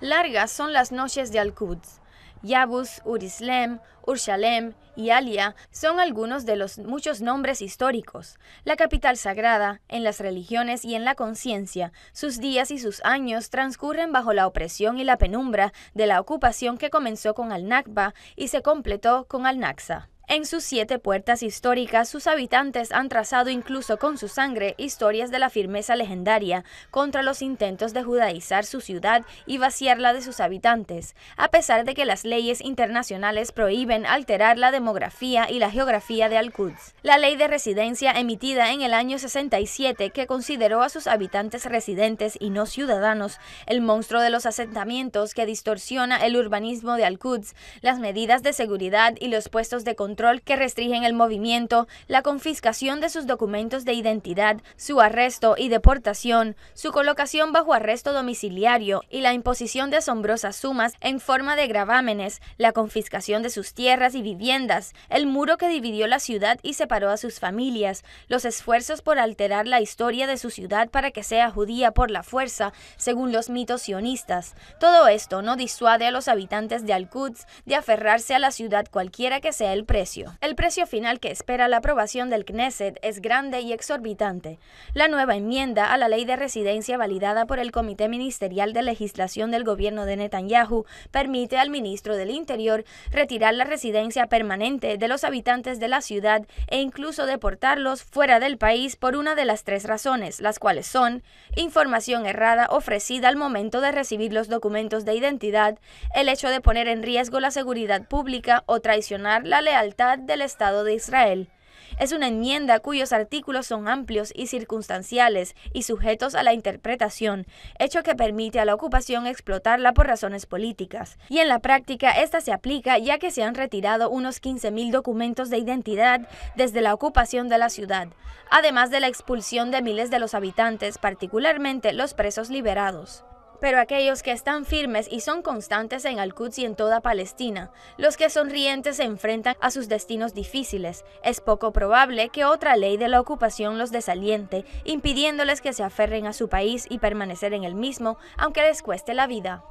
Largas son las noches de Al-Quds. Yabus, Urislem, Urshalem y Alia son algunos de los muchos nombres históricos. La capital sagrada, en las religiones y en la conciencia, sus días y sus años transcurren bajo la opresión y la penumbra de la ocupación que comenzó con Al-Nakba y se completó con Al-Naksa. En sus siete puertas históricas, sus habitantes han trazado incluso con su sangre historias de la firmeza legendaria contra los intentos de judaizar su ciudad y vaciarla de sus habitantes, a pesar de que las leyes internacionales prohíben alterar la demografía y la geografía de Al-Quds. La ley de residencia emitida en el año 67, que consideró a sus habitantes residentes y no ciudadanos, el monstruo de los asentamientos que distorsiona el urbanismo de Al-Quds, las medidas de seguridad y los puestos de control control que restringen el movimiento, la confiscación de sus documentos de identidad, su arresto y deportación, su colocación bajo arresto domiciliario y la imposición de asombrosas sumas en forma de gravámenes, la confiscación de sus tierras y viviendas, el muro que dividió la ciudad y separó a sus familias, los esfuerzos por alterar la historia de su ciudad para que sea judía por la fuerza, según los mitos sionistas. Todo esto no disuade a los habitantes de al de aferrarse a la ciudad cualquiera que sea el el precio final que espera la aprobación del Knesset es grande y exorbitante. La nueva enmienda a la ley de residencia validada por el Comité Ministerial de Legislación del gobierno de Netanyahu permite al ministro del Interior retirar la residencia permanente de los habitantes de la ciudad e incluso deportarlos fuera del país por una de las tres razones, las cuales son información errada ofrecida al momento de recibir los documentos de identidad, el hecho de poner en riesgo la seguridad pública o traicionar la lealtad del Estado de Israel. Es una enmienda cuyos artículos son amplios y circunstanciales y sujetos a la interpretación, hecho que permite a la ocupación explotarla por razones políticas. Y en la práctica, esta se aplica ya que se han retirado unos 15.000 documentos de identidad desde la ocupación de la ciudad, además de la expulsión de miles de los habitantes, particularmente los presos liberados. Pero aquellos que están firmes y son constantes en Al-Quds y en toda Palestina, los que sonrientes se enfrentan a sus destinos difíciles, es poco probable que otra ley de la ocupación los desaliente, impidiéndoles que se aferren a su país y permanecer en el mismo, aunque les cueste la vida.